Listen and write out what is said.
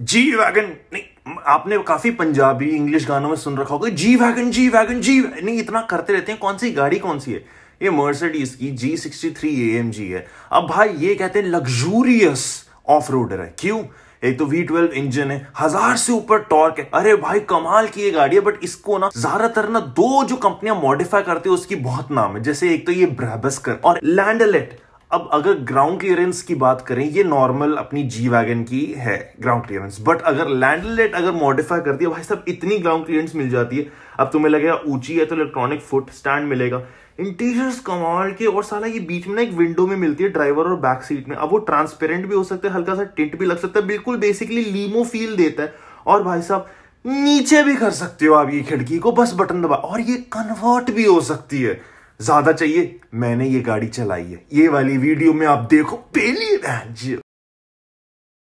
G wagon नहीं आपने काफी पंजाबी इंग्लिश गानों में सुन रखा होगा G wagon G wagon G नहीं इतना करते रहते हैं कौन सी गाड़ी कौन सी है ये मर्सिडीज की G sixty three A M G है अब भाई ये कहते हैं लग्जूरियस ऑफ रोडर है क्यों एक तो वी ट्वेल्व इंजन है हजार से ऊपर टॉर्क है अरे भाई कमाल की ये गाड़ी है बट इसको ना ज्यादातर ना दो जो कंपनियां मॉडिफाई करती है उसकी बहुत नाम है जैसे एक तो ये ब्राबस्कर और लैंडलेट अब अगर ग्राउंड क्लियरेंस की बात करें ये नॉर्मल अपनी जी वैगन की है ग्राउंड क्लियरेंस बट अगर लैंडलेट अगर मॉडिफाई कर दिया भाई साहब इतनी ग्राउंड क्लियरेंस मिल जाती है अब तुम्हें लगेगा ऊंची है तो इलेक्ट्रॉनिक फुट स्टैंड मिलेगा इंटीरियर्स कमाल के और साला ये बीच में ना एक विंडो में मिलती है ड्राइवर और बैक सीट में अब वो ट्रांसपेरेंट भी हो सकता है हल्का सा टिंट भी लग सकता है बिल्कुल बेसिकली लीमो फील देता है और भाई साहब नीचे भी कर सकते हो आप ये खिड़की को बस बटन दबा और ये कन्वर्ट भी हो सकती है ज्यादा चाहिए मैंने ये गाड़ी चलाई है ये वाली वीडियो में आप देखो पहली